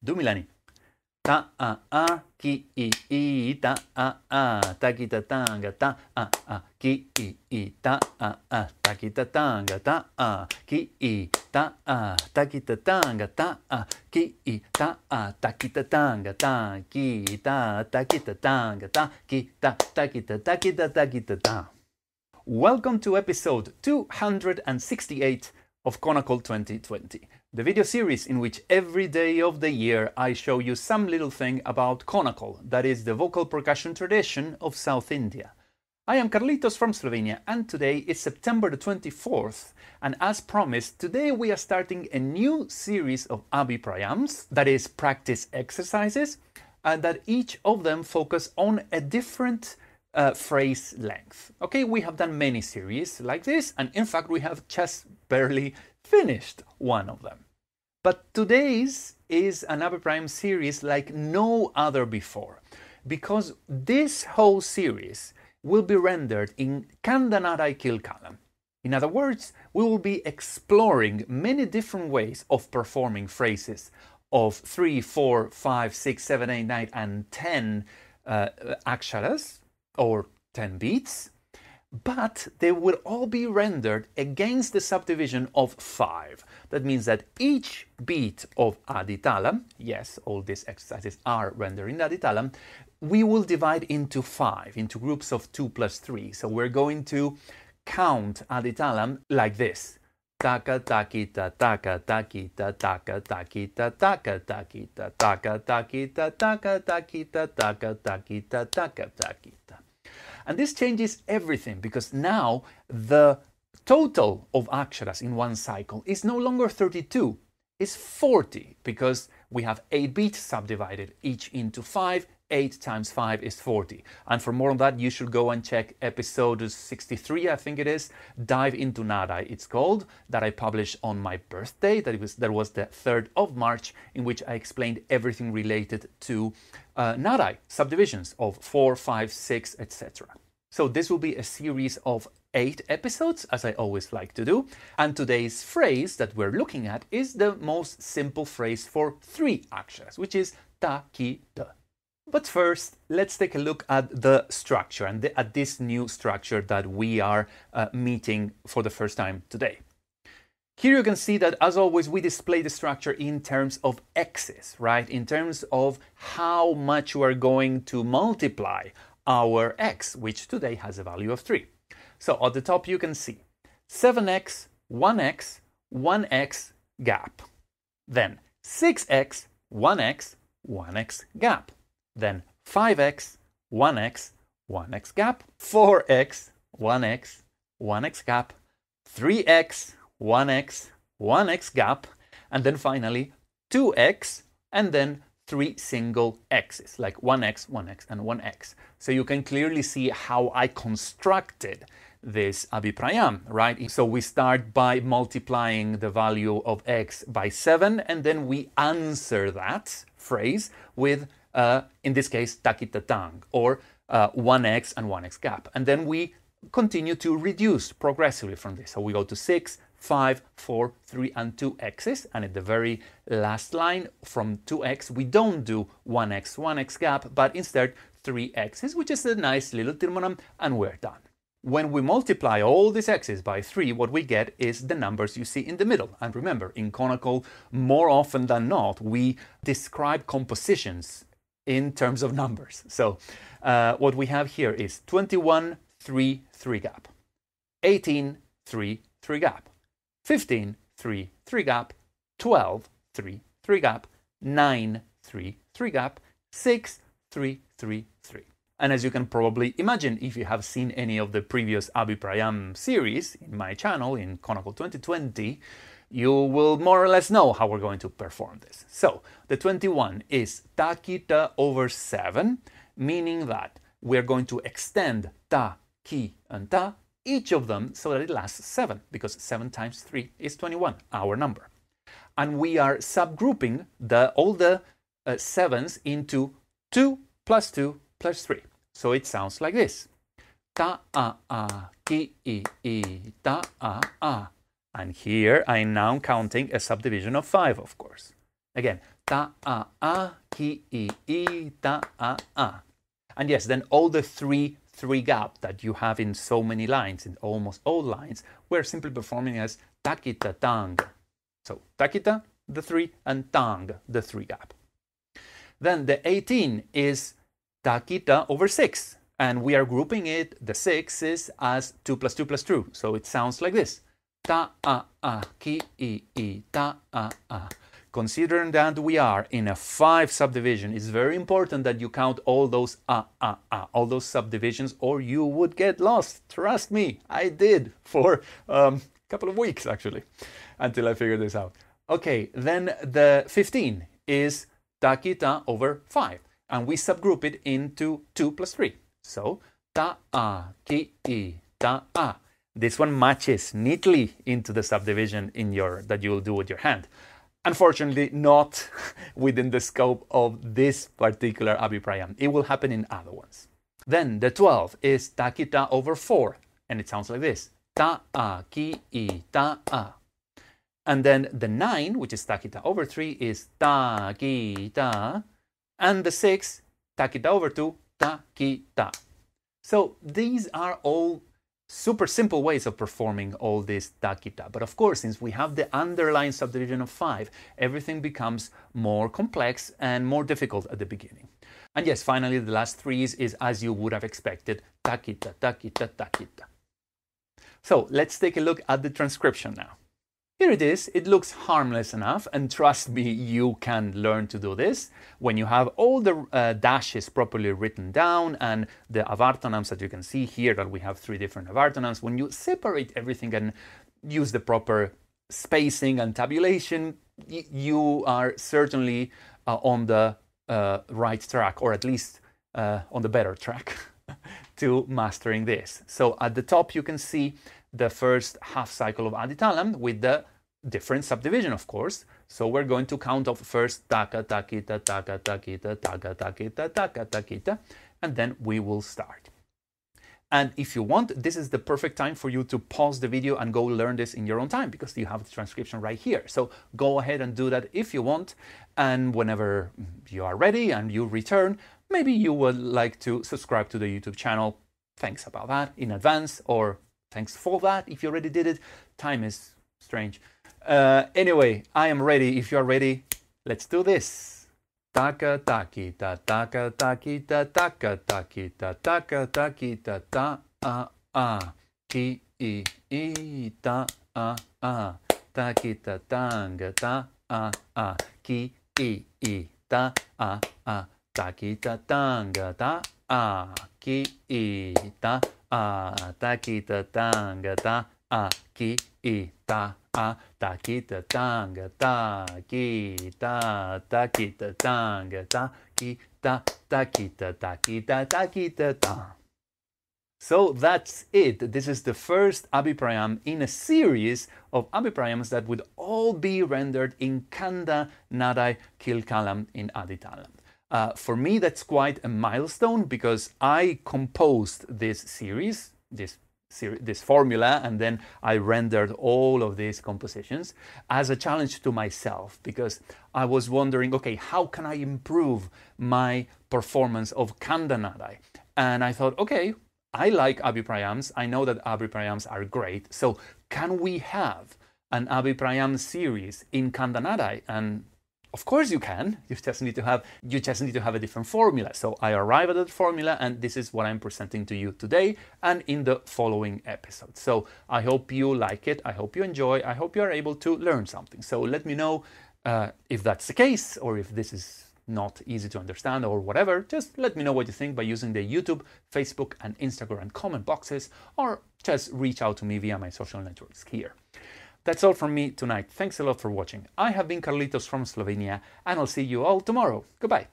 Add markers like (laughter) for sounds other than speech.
Do Milani. Ta a a ki i i ta a a ta ki ta tanga ta a a ki i i ta a a ta ki ta tanga ta a ki i ta a ta ki ta tanga ta a ki i ta a ta ki ta tanga ta ki ta ta ki ta tanga ta ki ta ta ki ta ta ki ta ta ki ta ta. Welcome to episode 268 of Conacle 2020 the video series in which every day of the year I show you some little thing about Konakol, that is the vocal percussion tradition of South India. I am Carlitos from Slovenia and today is September the 24th and as promised today we are starting a new series of Abhiprayams, that is practice exercises, and that each of them focus on a different uh, phrase length. Okay, we have done many series like this and in fact we have just barely finished one of them. But today's is an prime series like no other before, because this whole series will be rendered in Kandanarai Kill kalam. In other words, we will be exploring many different ways of performing phrases of 3, 4, 5, 6, 7, 8, 9, and 10 uh, uh aksharas or 10 beats but they will all be rendered against the subdivision of 5. That means that each beat of ad italam, yes, all these exercises are rendered in ad italam, we will divide into 5, into groups of 2 plus 3. So we're going to count ad italam like this. Taka takita taka takita taka takita taka takita taka takita taka takita taka takita taka takita. And this changes everything because now the total of aksharas in one cycle is no longer 32, it's 40 because we have 8 beats subdivided each into 5, 8 times 5 is 40. And for more on that, you should go and check episode 63, I think it is, Dive into Nada, it's called, that I published on my birthday. That, was, that was the 3rd of March, in which I explained everything related to uh, Nada, subdivisions of 4, 5, 6, etc. So this will be a series of eight episodes, as I always like to do. And today's phrase that we're looking at is the most simple phrase for three actions, which is ta, ki, ta. But first, let's take a look at the structure and the, at this new structure that we are uh, meeting for the first time today. Here you can see that, as always, we display the structure in terms of x's, right? In terms of how much we're going to multiply our x, which today has a value of 3. So at the top you can see 7x, 1x, 1x gap. Then 6x, 1x, 1x gap then 5x, 1x, 1x gap, 4x, 1x, 1x gap, 3x, 1x, 1x gap, and then finally 2x, and then three single x's, like 1x, 1x, and 1x. So you can clearly see how I constructed this Abhiprayam, right? So we start by multiplying the value of x by 7, and then we answer that phrase with uh, in this case, tang or uh, 1x and 1x gap. And then we continue to reduce progressively from this. So we go to 6, 5, 4, 3, and 2x's. And at the very last line from 2x, we don't do 1x, 1x gap, but instead 3x's, which is a nice little terminum, and we're done. When we multiply all these x's by 3, what we get is the numbers you see in the middle. And remember, in conical, more often than not, we describe compositions in terms of numbers. So uh, what we have here is 21, 3, 3 gap, 18, 3, 3 gap, 15, 3, 3 gap, 12, 3, 3 gap, 9, 3, 3 gap, 6, 3, 3, 3. And as you can probably imagine, if you have seen any of the previous Abhi Prayam series in my channel in Conical 2020, you will more or less know how we're going to perform this. So the 21 is ta over 7, meaning that we're going to extend ta, ki, and ta, each of them, so that it lasts 7, because 7 times 3 is 21, our number. And we are subgrouping the, all the uh, 7s into 2 plus 2 plus 3. So it sounds like this. Ta a a ki i i ta a a and here I'm now counting a subdivision of five, of course. Again, ta a a ki i i ta a a. And yes, then all the three three gap that you have in so many lines, in almost all lines, we're simply performing as takita tang. So takita, the three, and tang, the three gap. Then the 18 is takita over 6, and we are grouping it, the 6 is as 2 plus 2 plus 2. So it sounds like this ta a a ki i i ta a a. Considering that we are in a five subdivision, it's very important that you count all those a a a, all those subdivisions, or you would get lost. Trust me, I did for um, a couple of weeks actually, until I figured this out. Okay, then the 15 is ta ki ta over 5, and we subgroup it into 2 plus 3. So ta a ki i ta a this one matches neatly into the subdivision in your that you will do with your hand. Unfortunately, not (laughs) within the scope of this particular abipriam. It will happen in other ones. Then the 12 is takita over 4, and it sounds like this. Ta-a, ki-i, ta-a. And then the 9, which is takita over 3, is ta-ki-ta. And the 6, takita over 2, ta-ki-ta. So these are all super simple ways of performing all this takita. But of course, since we have the underlying subdivision of 5, everything becomes more complex and more difficult at the beginning. And yes, finally, the last threes is as you would have expected, takita, takita, takita. So let's take a look at the transcription now. Here it is, it looks harmless enough, and trust me, you can learn to do this. When you have all the uh, dashes properly written down and the avartanams that you can see here, that we have three different avartanams. when you separate everything and use the proper spacing and tabulation, you are certainly uh, on the uh, right track, or at least uh, on the better track (laughs) to mastering this. So at the top, you can see the first half cycle of aditalem with the different subdivision, of course. So we're going to count off first taka takita taka takita taka takita taka takita, and then we will start. And if you want, this is the perfect time for you to pause the video and go learn this in your own time because you have the transcription right here. So go ahead and do that if you want. And whenever you are ready and you return, maybe you would like to subscribe to the YouTube channel. Thanks about that in advance or Thanks for that. If you already did it, time is strange. Uh, anyway, I am ready. If you are ready, let's do this. Taka taki ta taka taki ta taka taki ta taka taki ta ta a a ki i i ta a a taki ta tanga ta a a ki i i ta a a taki ta tanga ta a ki i ta a Ah, So that's it. This is the first abhiprayam in a series of abhiprayams that would all be rendered in Kanda Nadai Kilkalam in Aditalam. Uh, for me, that's quite a milestone because I composed this series, this this formula and then I rendered all of these compositions as a challenge to myself because I was wondering okay how can I improve my performance of Kandanadai and I thought okay I like Abhiprayams I know that Abhiprayams are great so can we have an Abhiprayam series in Kandanadai and of course you can. You just need to have you just need to have a different formula. So I arrive at that formula and this is what I'm presenting to you today and in the following episode. So I hope you like it. I hope you enjoy. I hope you are able to learn something. So let me know uh, if that's the case or if this is not easy to understand or whatever, just let me know what you think by using the YouTube, Facebook, and Instagram comment boxes, or just reach out to me via my social networks here. That's all from me tonight. Thanks a lot for watching. I have been Carlitos from Slovenia, and I'll see you all tomorrow. Goodbye.